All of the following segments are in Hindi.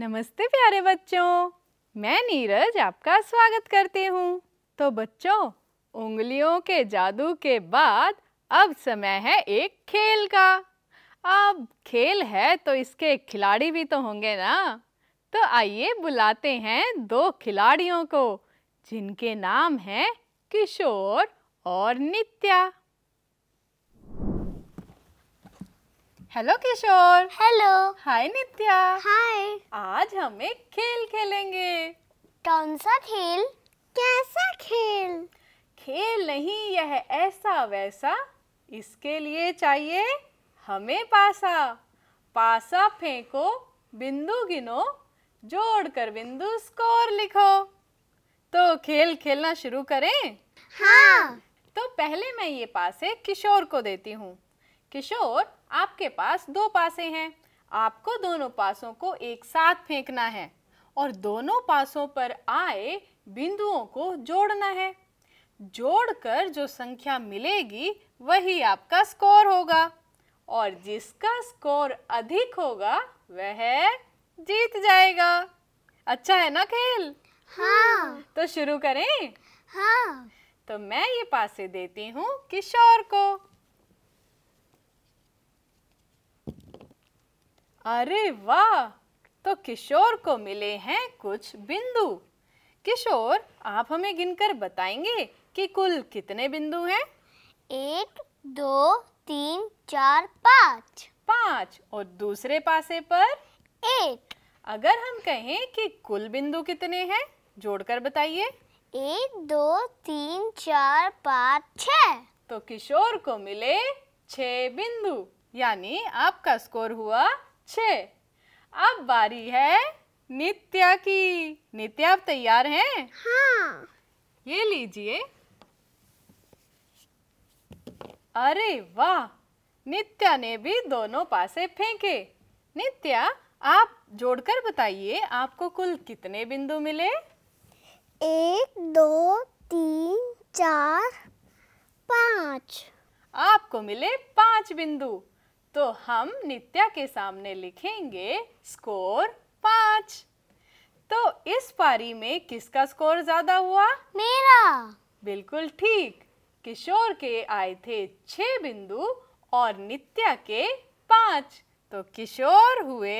नमस्ते प्यारे बच्चों मैं नीरज आपका स्वागत करती हूँ तो बच्चों उंगलियों के जादू के बाद अब समय है एक खेल का अब खेल है तो इसके खिलाड़ी भी तो होंगे ना तो आइए बुलाते हैं दो खिलाड़ियों को जिनके नाम हैं किशोर और नित्या हेलो किशोर हेलो हाय नित्या हाय आज हम एक खेल खेलेंगे कौन सा खेल कैसा खेल खेल नहीं यह ऐसा वैसा इसके लिए चाहिए हमें पासा पासा फेंको बिंदु गिनो जोड़ कर बिंदु स्कोर लिखो तो खेल खेलना शुरू करें हाँ तो पहले मैं ये पासे किशोर को देती हूँ किशोर आपके पास दो पासे हैं आपको दोनों पासों को एक साथ फेंकना है और दोनों पासों पर आए बिंदुओं को जोड़ना है जोड़कर जो संख्या मिलेगी वही आपका स्कोर होगा और जिसका स्कोर अधिक होगा वह जीत जाएगा अच्छा है ना खेल हाँ तो शुरू करें हाँ तो मैं ये पासे देती हूँ किशोर को अरे वाह तो किशोर को मिले हैं कुछ बिंदु किशोर आप हमें गिनकर बताएंगे कि कुल कितने बिंदु हैं? एक दो तीन चार पाँच पाँच और दूसरे पासे पर एक अगर हम कहें कि कुल बिंदु कितने हैं जोड़कर बताइए एक दो तीन चार पाँच छ तो किशोर को मिले छ बिंदु यानी आपका स्कोर हुआ अच्छे अब बारी है नित्या की नित्या आप तैयार हैं हाँ। ये लीजिए अरे वाह नित्या ने भी दोनों पासे फेंके नित्या आप जोड़कर बताइए आपको कुल कितने बिंदु मिले एक दो तीन चार पाँच आपको मिले पाँच बिंदु तो हम नित्या के सामने लिखेंगे स्कोर पाँच तो इस पारी में किसका स्कोर ज्यादा हुआ मेरा बिल्कुल ठीक किशोर के आए थे छह बिंदु और नित्या के पाँच तो किशोर हुए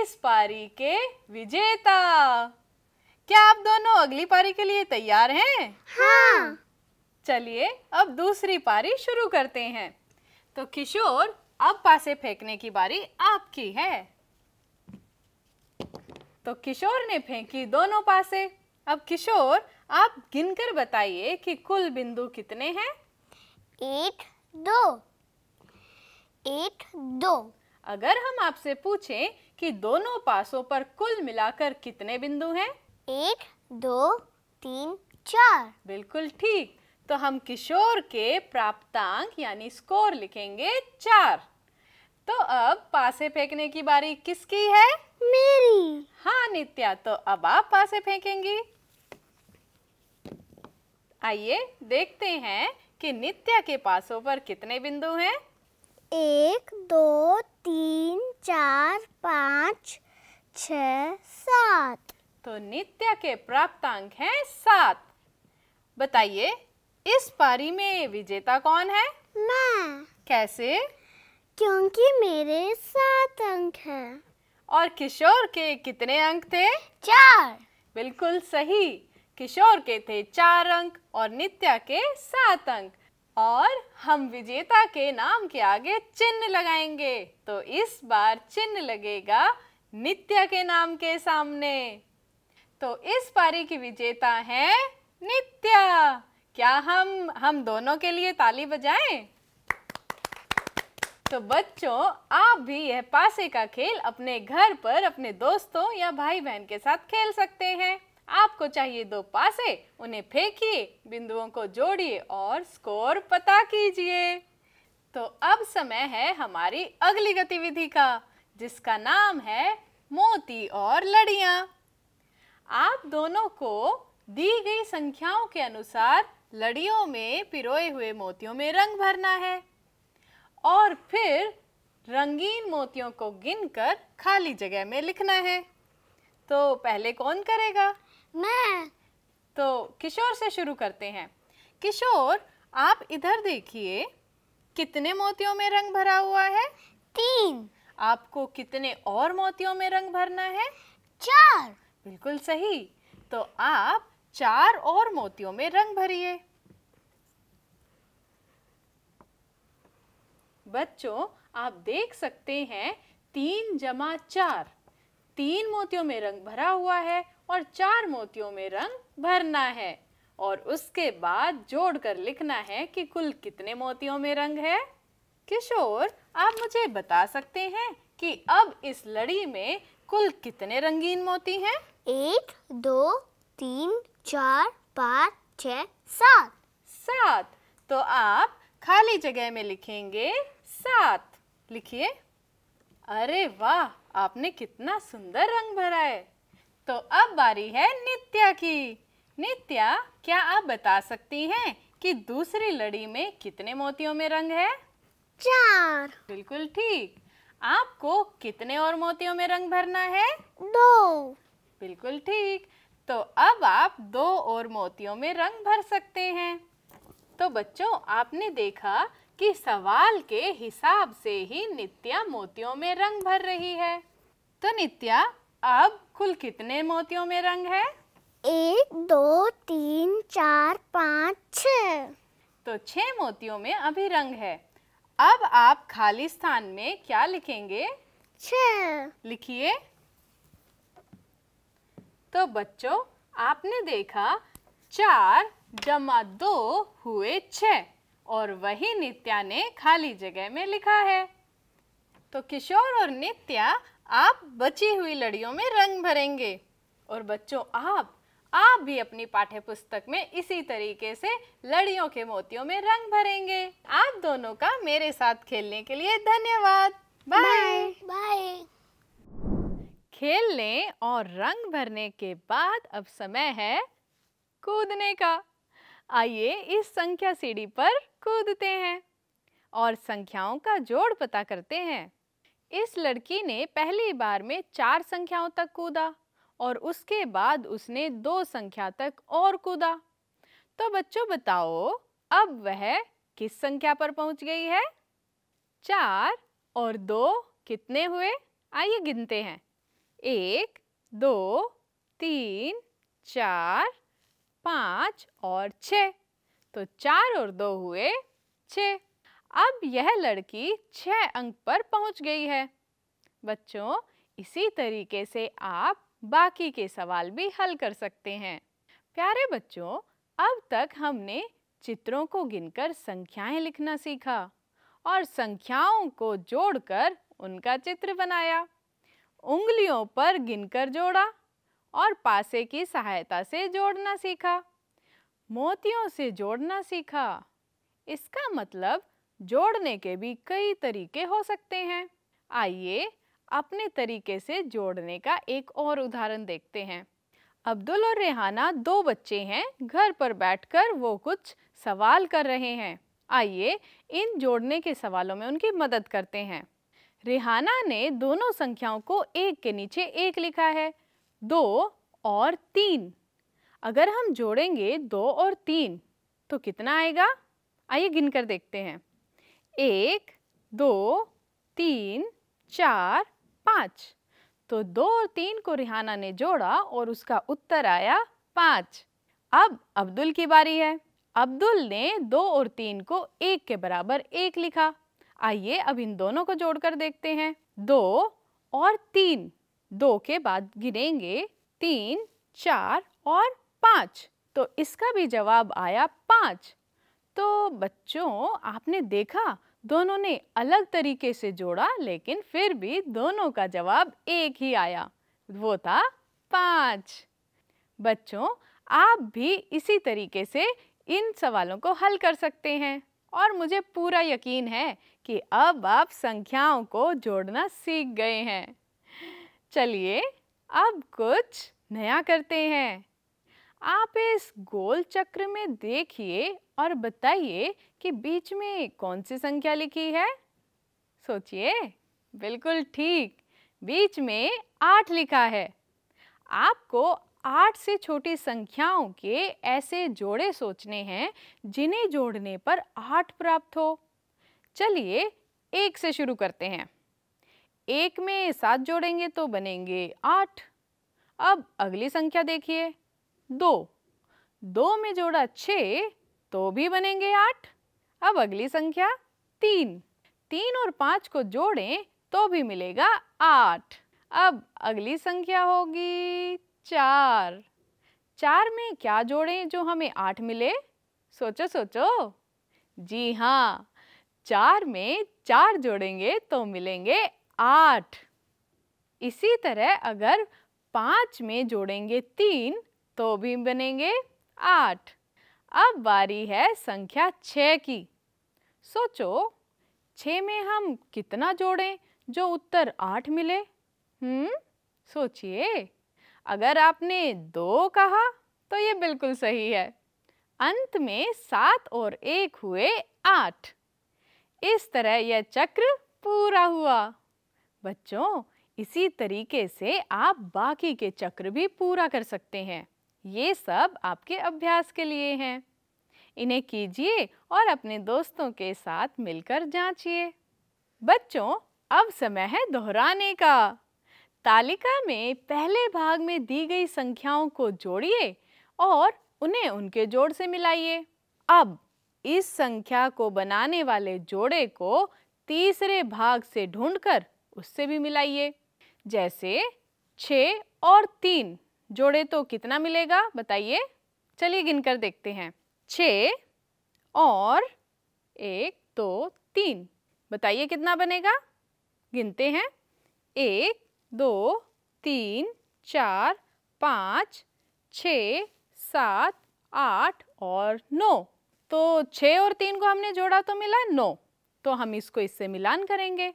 इस पारी के विजेता क्या आप दोनों अगली पारी के लिए तैयार हैं हाँ। चलिए अब दूसरी पारी शुरू करते हैं तो किशोर अब पासे फेंकने की बारी आपकी है तो किशोर ने फेंकी दोनों पासे अब किशोर आप गिनकर बताइए कि कुल बिंदु कितने हैं एक दो एक दो अगर हम आपसे पूछें कि दोनों पासों पर कुल मिलाकर कितने बिंदु हैं एक दो तीन चार बिल्कुल ठीक तो हम किशोर के प्राप्तांक यानी स्कोर लिखेंगे चार तो अब पासे फेंकने की बारी किसकी है मेरी हाँ नित्या तो अब आप पासे फेंकेंगी आइए देखते हैं कि नित्या के पासों पर कितने बिंदु हैं एक दो तीन चार पाँच छ सात तो नित्या के प्राप्तांक हैं सात बताइए इस पारी में विजेता कौन है मैं कैसे क्योंकि मेरे सात अंक हैं। और किशोर के कितने अंक थे चार बिल्कुल सही किशोर के थे चार अंक और नित्या के सात अंक और हम विजेता के नाम के आगे चिन्ह लगाएंगे तो इस बार चिन्ह लगेगा नित्या के नाम के सामने तो इस पारी की विजेता है नित्या क्या हम हम दोनों के लिए ताली बजाएं? तो बच्चों आप भी यह पासे का खेल अपने घर पर अपने दोस्तों या भाई बहन के साथ खेल सकते हैं आपको चाहिए दो पासे उन्हें फेंकिए बिंदुओं को जोड़िए और स्कोर पता कीजिए तो अब समय है हमारी अगली गतिविधि का जिसका नाम है मोती और लड़िया आप दोनों को दी गई संख्याओं के अनुसार लड़ियों में पिरोए हुए मोतियों में रंग भरना है और फिर रंगीन मोतियों को गिनकर खाली जगह में लिखना है तो पहले कौन करेगा मैं तो किशोर से शुरू करते हैं किशोर आप इधर देखिए कितने मोतियों में रंग भरा हुआ है तीन आपको कितने और मोतियों में रंग भरना है चार बिल्कुल सही तो आप चार और मोतियों में रंग भरिए बच्चों आप देख सकते हैं तीन जमा चार तीन मोतियों में रंग भरा हुआ है और चार मोतियों में रंग भरना है और उसके बाद जोड़कर लिखना है कि कुल कितने मोतियों में रंग है किशोर आप मुझे बता सकते हैं कि अब इस लड़ी में कुल कितने रंगीन मोती हैं? एक दो तीन चार पाँच छ सात सात तो आप खाली जगह में लिखेंगे सात लिखिए अरे वाह आपने कितना सुंदर रंग भरा है तो अब बारी है नित्या की नित्या क्या आप बता सकती हैं कि दूसरी लड़ी में कितने मोतियों में रंग है चार बिल्कुल ठीक आपको कितने और मोतियों में रंग भरना है दो बिल्कुल ठीक तो अब आप दो और मोतियों में रंग भर सकते हैं तो बच्चों आपने देखा कि सवाल के हिसाब से ही नित्या मोतियों में रंग भर रही है तो नित्या अब कुल कितने मोतियों में रंग है एक दो तीन चार पाँच छ तो छह मोतियों में अभी रंग है अब आप खाली स्थान में क्या लिखेंगे छ लिखिए तो बच्चों आपने देखा चार जमा दो हुए छ और वही नित्या ने खाली जगह में लिखा है तो किशोर और नित्या आप बची हुई लड़ियों में रंग भरेंगे और बच्चों आप आप भी अपनी पाठ्य पुस्तक में इसी तरीके से लड़ियों के मोतियों में रंग भरेंगे आप दोनों का मेरे साथ खेलने के लिए धन्यवाद बाय बाय खेलने और रंग भरने के बाद अब समय है कूदने का आइए इस संख्या सीढ़ी पर कूदते हैं और संख्याओं का जोड़ पता करते हैं इस लड़की ने पहली बार में चार संख्याओं तक कूदा और उसके बाद उसने दो संख्या तक और कूदा तो बच्चों बताओ अब वह किस संख्या पर पहुंच गई है चार और दो कितने हुए आइए गिनते हैं एक दो तीन चार पाँच और छ तो चार और दो हुए छ अब यह लड़की छः अंक पर पहुंच गई है बच्चों इसी तरीके से आप बाकी के सवाल भी हल कर सकते हैं प्यारे बच्चों अब तक हमने चित्रों को गिनकर संख्याएं लिखना सीखा और संख्याओं को जोड़कर उनका चित्र बनाया उंगलियों पर गिनकर जोड़ा और पासे की सहायता से जोड़ना सीखा मोतियों से जोड़ना सीखा इसका मतलब जोड़ने के भी कई तरीके हो सकते हैं आइए अपने तरीके से जोड़ने का एक और उदाहरण देखते हैं अब्दुल और रेहाना दो बच्चे हैं घर पर बैठकर वो कुछ सवाल कर रहे हैं आइए इन जोड़ने के सवालों में उनकी मदद करते हैं रेहाना ने दोनों संख्याओं को एक के नीचे एक लिखा है दो और तीन अगर हम जोड़ेंगे दो और तीन तो कितना आएगा आइए गिनकर देखते हैं एक दो तीन चार पाँच तो दो और तीन को रिहाना ने जोड़ा और उसका उत्तर आया पाँच अब अब्दुल की बारी है अब्दुल ने दो और तीन को एक के बराबर एक लिखा आइए अब इन दोनों को जोड़कर देखते हैं दो और तीन दो के बाद गिनेंगे तीन चार और पाँच तो इसका भी जवाब आया पाँच तो बच्चों आपने देखा दोनों ने अलग तरीके से जोड़ा लेकिन फिर भी दोनों का जवाब एक ही आया वो था पाँच बच्चों आप भी इसी तरीके से इन सवालों को हल कर सकते हैं और मुझे पूरा यकीन है कि अब आप संख्याओं को जोड़ना सीख गए हैं चलिए अब कुछ नया करते हैं आप इस गोल चक्र में देखिए और बताइए कि बीच में कौन सी संख्या लिखी है सोचिए बिल्कुल ठीक बीच में आठ लिखा है आपको आठ से छोटी संख्याओं के ऐसे जोड़े सोचने हैं जिन्हें जोड़ने पर आठ प्राप्त हो चलिए एक से शुरू करते हैं एक में सात जोड़ेंगे तो बनेंगे आठ अब अगली संख्या देखिए दो दो में जोड़ा छ तो भी बनेंगे आठ अब अगली संख्या तीन तीन और पांच को जोड़ें तो भी मिलेगा आठ अब अगली संख्या होगी चार चार में क्या जोड़ें जो हमें आठ मिले सोचो सोचो जी हाँ चार में चार जोड़ेंगे तो मिलेंगे आठ इसी तरह अगर पाँच में जोड़ेंगे तीन तो भी बनेंगे आठ अब बारी है संख्या छः की सोचो छ में हम कितना जोड़ें जो उत्तर आठ मिले हम्म सोचिए अगर आपने दो कहा तो ये बिल्कुल सही है अंत में सात और एक हुए आठ इस तरह यह चक्र पूरा हुआ बच्चों इसी तरीके से आप बाकी के चक्र भी पूरा कर सकते हैं ये सब आपके अभ्यास के लिए हैं इन्हें कीजिए और अपने दोस्तों के साथ मिलकर जांचिए बच्चों अब समय है दोहराने का तालिका में पहले भाग में दी गई संख्याओं को जोड़िए और उन्हें उनके जोड़ से मिलाइए अब इस संख्या को बनाने वाले जोड़े को तीसरे भाग से ढूंढकर उससे भी मिलाइए जैसे छ और तीन जोड़े तो कितना मिलेगा बताइए चलिए गिनकर देखते हैं छ और एक दो तीन बताइए कितना बनेगा गिनते हैं एक दो तीन चार पाँच छ सात आठ और नौ तो छ और तीन को हमने जोड़ा तो मिला नौ तो हम इसको इससे मिलान करेंगे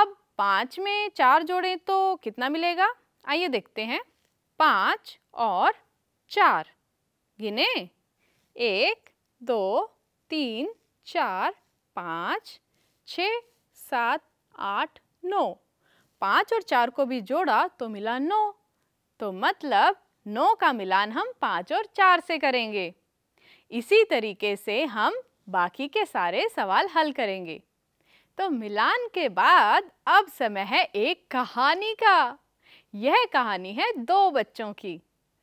अब पाँच में चार जोड़ें तो कितना मिलेगा आइए देखते हैं पाँच और चार गिने एक दो तीन चार पाँच छ सात आठ नौ पाँच और चार को भी जोड़ा तो मिला नौ तो मतलब नौ का मिलान हम पाँच और चार से करेंगे इसी तरीके से हम बाकी के सारे सवाल हल करेंगे तो मिलान के बाद अब समय है एक कहानी का यह कहानी है दो बच्चों की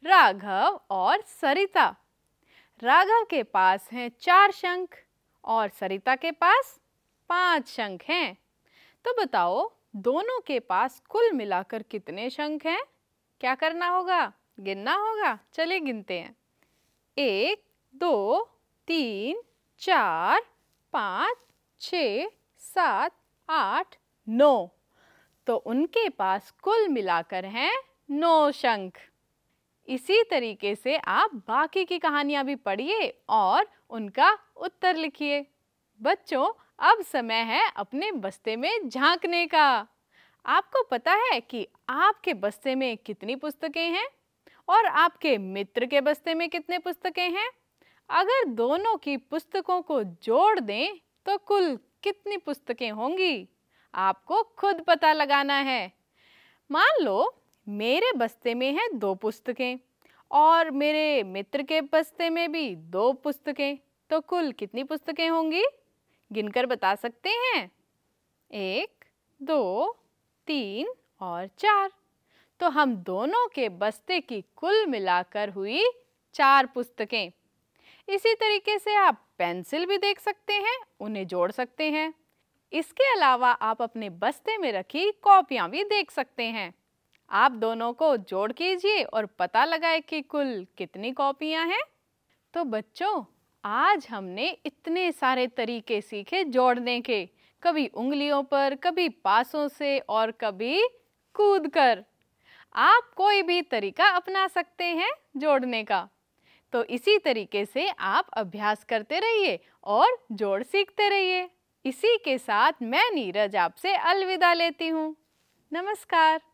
राघव और सरिता राघव के पास हैं चार शंख और सरिता के पास पांच शंख हैं तो बताओ दोनों के पास कुल मिलाकर कितने शंख हैं क्या करना होगा गिनना होगा चलिए गिनते हैं एक दो तीन चार पाँच छ सात आठ नौ तो उनके पास कुल मिलाकर हैं नौ शंख इसी तरीके से आप बाकी की कहानियाँ भी पढ़िए और उनका उत्तर लिखिए बच्चों अब समय है अपने बस्ते में झांकने का आपको पता है कि आपके बस्ते में कितनी पुस्तकें हैं और आपके मित्र के बस्ते में कितने पुस्तकें हैं अगर दोनों की पुस्तकों को जोड़ दें तो कुल कितनी पुस्तकें होंगी आपको खुद पता लगाना है मान लो मेरे बस्ते में है दो पुस्तकें और मेरे मित्र के बस्ते में भी दो पुस्तकें तो कुल कितनी पुस्तकें होंगी गिनकर बता सकते हैं एक दो तीन और चार तो हम दोनों के बस्ते की कुल मिलाकर हुई चार पुस्तकें इसी तरीके से आप पेंसिल भी देख सकते हैं उन्हें जोड़ सकते हैं इसके अलावा आप अपने बस्ते में रखी कॉपियां भी देख सकते हैं आप दोनों को जोड़ कीजिए और पता लगाए कि कुल कितनी कॉपियां हैं तो बच्चों आज हमने इतने सारे तरीके सीखे जोड़ने के कभी उंगलियों पर कभी पासों से और कभी कूद कर आप कोई भी तरीका अपना सकते हैं जोड़ने का तो इसी तरीके से आप अभ्यास करते रहिए और जोड़ सीखते रहिए इसी के साथ मैं नीरज आपसे अलविदा लेती हूँ नमस्कार